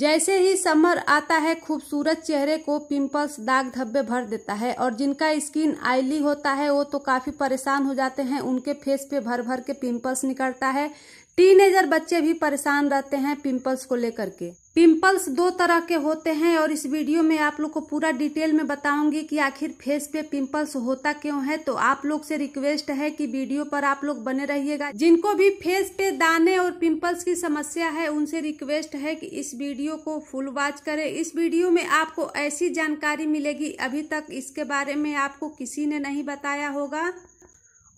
जैसे ही समर आता है खूबसूरत चेहरे को पिंपल्स दाग धब्बे भर देता है और जिनका स्किन आयली होता है वो तो काफ़ी परेशान हो जाते हैं उनके फेस पे भर भर के पिंपल्स निकलता है टीनेजर बच्चे भी परेशान रहते हैं पिंपल्स को लेकर के पिंपल्स दो तरह के होते हैं और इस वीडियो में आप लोग को पूरा डिटेल में बताऊंगी कि आखिर फेस पे पिंपल्स होता क्यों है तो आप लोग से रिक्वेस्ट है कि वीडियो पर आप लोग बने रहिएगा जिनको भी फेस पे दाने और पिंपल्स की समस्या है उनसे रिक्वेस्ट है कि इस वीडियो को फुल वॉच करें इस वीडियो में आपको ऐसी जानकारी मिलेगी अभी तक इसके बारे में आपको किसी ने नहीं बताया होगा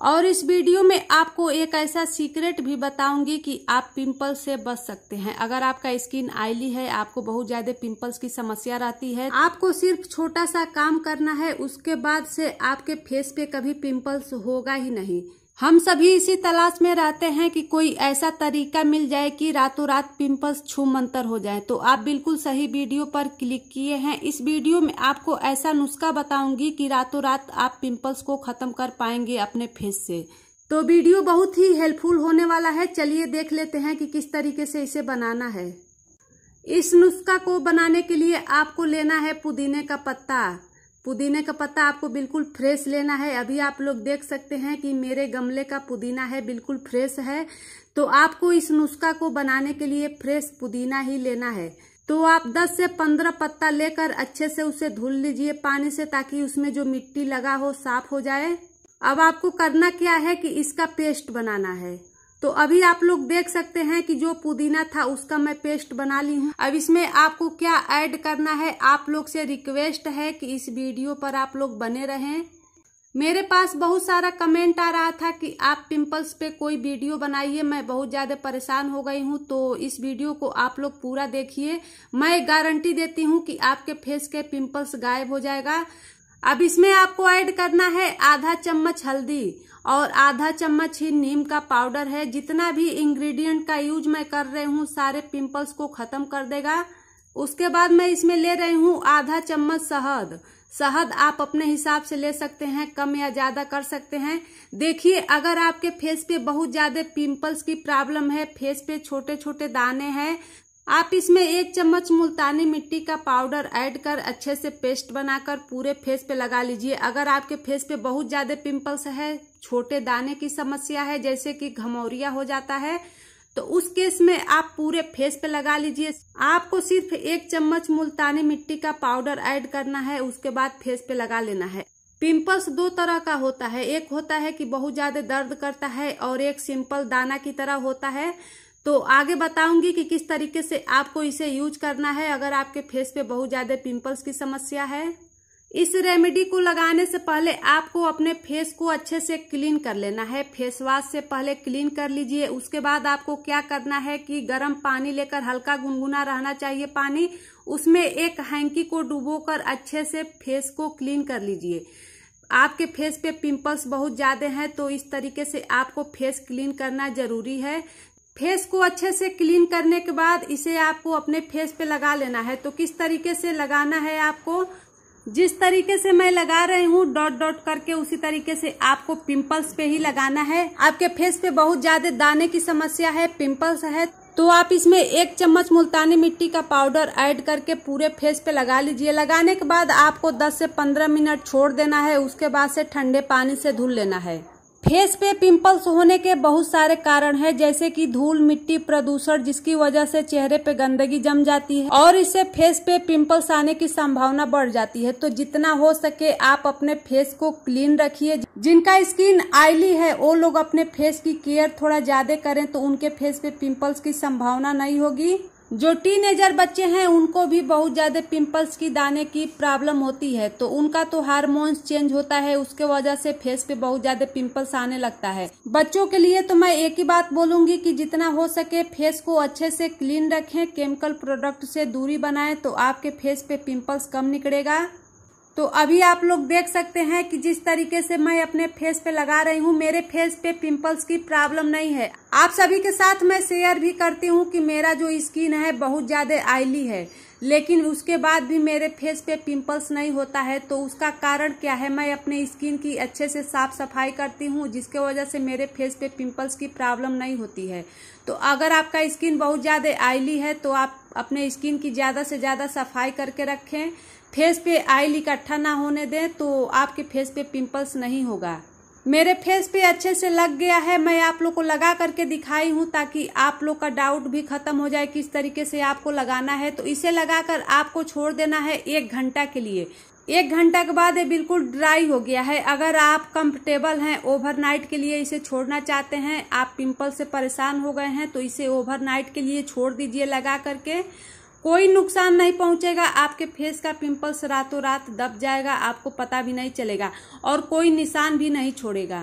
और इस वीडियो में आपको एक ऐसा सीक्रेट भी बताऊंगी कि आप पिंपल से बच सकते हैं अगर आपका स्किन आयली है आपको बहुत ज्यादा पिंपल्स की समस्या रहती है आपको सिर्फ छोटा सा काम करना है उसके बाद से आपके फेस पे कभी पिंपल्स होगा ही नहीं हम सभी इसी तलाश में रहते हैं कि कोई ऐसा तरीका मिल जाए कि रातों रात पिंपल्स छू अंतर हो जाए तो आप बिल्कुल सही वीडियो पर क्लिक किए हैं इस वीडियो में आपको ऐसा नुस्खा बताऊंगी कि रातों रात आप पिंपल्स को खत्म कर पाएंगे अपने फेस से तो वीडियो बहुत ही हेल्पफुल होने वाला है चलिए देख लेते हैं कि किस तरीके से इसे बनाना है इस नुस्खा को बनाने के लिए आपको लेना है पुदीने का पत्ता पुदीने का पत्ता आपको बिल्कुल फ्रेश लेना है अभी आप लोग देख सकते हैं कि मेरे गमले का पुदीना है बिल्कुल फ्रेश है तो आपको इस नुस्खा को बनाने के लिए फ्रेश पुदीना ही लेना है तो आप 10 से 15 पत्ता लेकर अच्छे से उसे धुल लीजिए पानी से ताकि उसमें जो मिट्टी लगा हो साफ हो जाए अब आपको करना क्या है कि इसका पेस्ट बनाना है तो अभी आप लोग देख सकते हैं कि जो पुदीना था उसका मैं पेस्ट बना ली हूँ अब इसमें आपको क्या ऐड करना है आप लोग से रिक्वेस्ट है कि इस वीडियो पर आप लोग बने रहें मेरे पास बहुत सारा कमेंट आ रहा था कि आप पिंपल्स पे कोई वीडियो बनाइए मैं बहुत ज़्यादा परेशान हो गई हूँ तो इस वीडियो को आप लोग पूरा देखिए मैं गारंटी देती हूँ कि आपके फेस के पिंपल्स गायब हो जाएगा अब इसमें आपको ऐड करना है आधा चम्मच हल्दी और आधा चम्मच ही नीम का पाउडर है जितना भी इंग्रेडिएंट का यूज मैं कर रही हूँ सारे पिंपल्स को खत्म कर देगा उसके बाद मैं इसमें ले रही हूँ आधा चम्मच शहद शहद आप अपने हिसाब से ले सकते हैं कम या ज्यादा कर सकते हैं देखिए अगर आपके फेस पे बहुत ज्यादा पिंपल्स की प्रॉब्लम है फेस पे छोटे छोटे दाने हैं आप इसमें एक चम्मच मुल्तानी मिट्टी का पाउडर ऐड कर अच्छे से पेस्ट बनाकर पूरे फेस पे लगा लीजिए अगर आपके फेस पे बहुत ज़्यादा पिंपल्स है छोटे दाने की समस्या है जैसे कि घमौरिया हो जाता है तो उस केस में आप पूरे फेस पे लगा लीजिए आपको सिर्फ एक चम्मच मुल्तानी मिट्टी का पाउडर ऐड करना है उसके बाद फेस पे लगा लेना है पिंपल्स दो तरह का होता है एक होता है कि बहुत ज्यादा दर्द करता है और एक सिंपल दाना की तरह होता है तो आगे बताऊंगी कि किस तरीके से आपको इसे यूज करना है अगर आपके फेस पे बहुत ज़्यादा पिंपल्स की समस्या है इस रेमेडी को लगाने से पहले आपको अपने फेस को अच्छे से क्लीन कर लेना है फेस वॉश से पहले क्लीन कर लीजिए उसके बाद आपको क्या करना है कि गर्म पानी लेकर हल्का गुनगुना रहना चाहिए पानी उसमें एक हैंकी को डुबोकर अच्छे से फेस को क्लीन कर लीजिए आपके फेस पे पिंपल्स बहुत ज़्यादा हैं तो इस तरीके से आपको फेस क्लीन करना ज़रूरी है फेस को अच्छे से क्लीन करने के बाद इसे आपको अपने फेस पे लगा लेना है तो किस तरीके से लगाना है आपको जिस तरीके से मैं लगा रही हूँ डॉट डॉट करके उसी तरीके से आपको पिंपल्स पे ही लगाना है आपके फेस पे बहुत ज्यादा दाने की समस्या है पिंपल्स है तो आप इसमें एक चम्मच मुल्तानी मिट्टी का पाउडर ऐड करके पूरे फेस पे लगा लीजिए लगाने के बाद आपको 10 से 15 मिनट छोड़ देना है उसके बाद से ठंडे पानी से धुल लेना है फेस पे पिंपल्स होने के बहुत सारे कारण हैं जैसे कि धूल मिट्टी प्रदूषण जिसकी वजह से चेहरे पे गंदगी जम जाती है और इससे फेस पे पिंपल्स आने की संभावना बढ़ जाती है तो जितना हो सके आप अपने फेस को क्लीन रखिए जिनका स्किन आयली है वो लोग अपने फेस की केयर थोड़ा ज्यादा करें तो उनके फेस पे पिंपल्स की संभावना नहीं होगी जो टीनेजर बच्चे हैं उनको भी बहुत ज़्यादा पिंपल्स की दाने की प्रॉब्लम होती है तो उनका तो हार्मोन्स चेंज होता है उसके वजह से फेस पे बहुत ज़्यादा पिंपल्स आने लगता है बच्चों के लिए तो मैं एक ही बात बोलूंगी कि जितना हो सके फेस को अच्छे से क्लीन रखें केमिकल प्रोडक्ट से दूरी बनाएं तो आपके फेस पे पिम्पल्स कम निकलेगा तो अभी आप लोग देख सकते हैं कि जिस तरीके से मैं अपने फेस पे लगा रही हूँ मेरे फेस पे पिंपल्स की प्रॉब्लम नहीं है आप सभी के साथ मैं शेयर भी करती हूँ कि मेरा जो स्किन है बहुत ज़्यादा आयली है लेकिन उसके बाद भी मेरे फेस पे पिंपल्स नहीं होता है तो उसका कारण क्या है मैं अपने स्किन की अच्छे से साफ सफाई करती हूँ जिसके वजह से मेरे फेस पे पिंपल्स की प्रॉब्लम नहीं होती है तो अगर आपका स्किन बहुत ज़्यादा आयली है तो आप अपने स्किन की ज़्यादा से ज़्यादा सफाई करके रखें फेस पे आयल इकट्ठा ना होने दें तो आपके फेस पे पिंपल्स नहीं होगा मेरे फेस पे अच्छे से लग गया है मैं आप लोग को लगा करके दिखाई हूँ ताकि आप लोग का डाउट भी खत्म हो जाए किस तरीके से आपको लगाना है तो इसे लगाकर आपको छोड़ देना है एक घंटा के लिए एक घंटा के बाद ये बिल्कुल ड्राई हो गया है अगर आप कंफर्टेबल हैं ओवरनाइट के लिए इसे छोड़ना चाहते हैं आप पिंपल से परेशान हो गए हैं तो इसे ओवरनाइट के लिए छोड़ दीजिए लगा करके कोई नुकसान नहीं पहुंचेगा आपके फेस का पिंपल्स रातों रात दब जाएगा आपको पता भी नहीं चलेगा और कोई निशान भी नहीं छोड़ेगा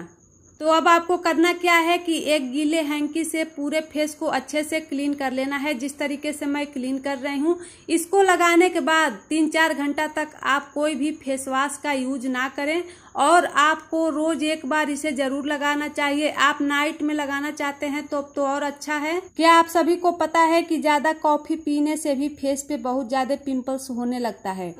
तो अब आपको करना क्या है कि एक गीले हैंकी से पूरे फेस को अच्छे से क्लीन कर लेना है जिस तरीके से मैं क्लीन कर रही हूँ इसको लगाने के बाद तीन चार घंटा तक आप कोई भी फेस वॉश का यूज ना करें और आपको रोज एक बार इसे जरूर लगाना चाहिए आप नाइट में लगाना चाहते हैं तो अब तो और अच्छा है क्या आप सभी को पता है कि ज्यादा कॉफी पीने से भी फेस पे बहुत ज्यादा पिंपल्स होने लगता है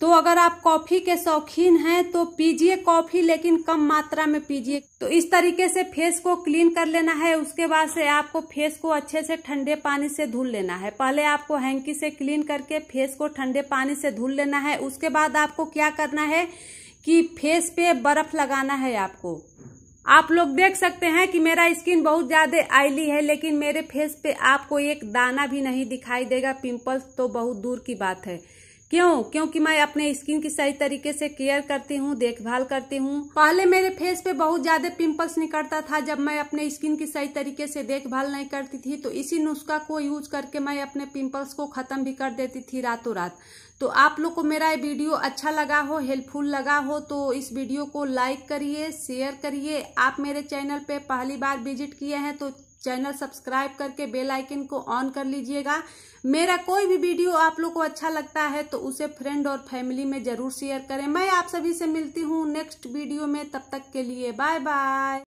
तो अगर आप कॉफी के शौकीन हैं तो पीजिए कॉफी लेकिन कम मात्रा में पीजिए तो इस तरीके से फेस को क्लीन कर लेना है उसके बाद से आपको फेस को अच्छे से ठंडे पानी से धुल लेना है पहले आपको हैंकी से क्लीन करके फेस को ठंडे पानी से धुल लेना है उसके बाद आपको क्या करना है कि फेस पे बर्फ लगाना है आपको आप लोग देख सकते हैं कि मेरा स्किन बहुत ज़्यादा आयली है लेकिन मेरे फेस पे आपको एक दाना भी नहीं दिखाई देगा पिंपल्स तो बहुत दूर की बात है क्यों क्योंकि मैं अपने स्किन की सही तरीके से केयर करती हूँ देखभाल करती हूँ पहले मेरे फेस पे बहुत ज्यादा पिंपल्स निकलता था जब मैं अपने स्किन की सही तरीके से देखभाल नहीं करती थी तो इसी नुस्खा को यूज करके मैं अपने पिंपल्स को खत्म भी कर देती थी रातों रात तो आप लोग को मेरा ये वीडियो अच्छा लगा हो हेल्पफुल लगा हो तो इस वीडियो को लाइक करिए शेयर करिए आप मेरे चैनल पे पहली बार विजिट किए हैं तो चैनल सब्सक्राइब करके बेल आइकन को ऑन कर लीजिएगा मेरा कोई भी वीडियो आप लोग को अच्छा लगता है तो उसे फ्रेंड और फैमिली में जरूर शेयर करें मैं आप सभी से मिलती हूँ नेक्स्ट वीडियो में तब तक के लिए बाय बाय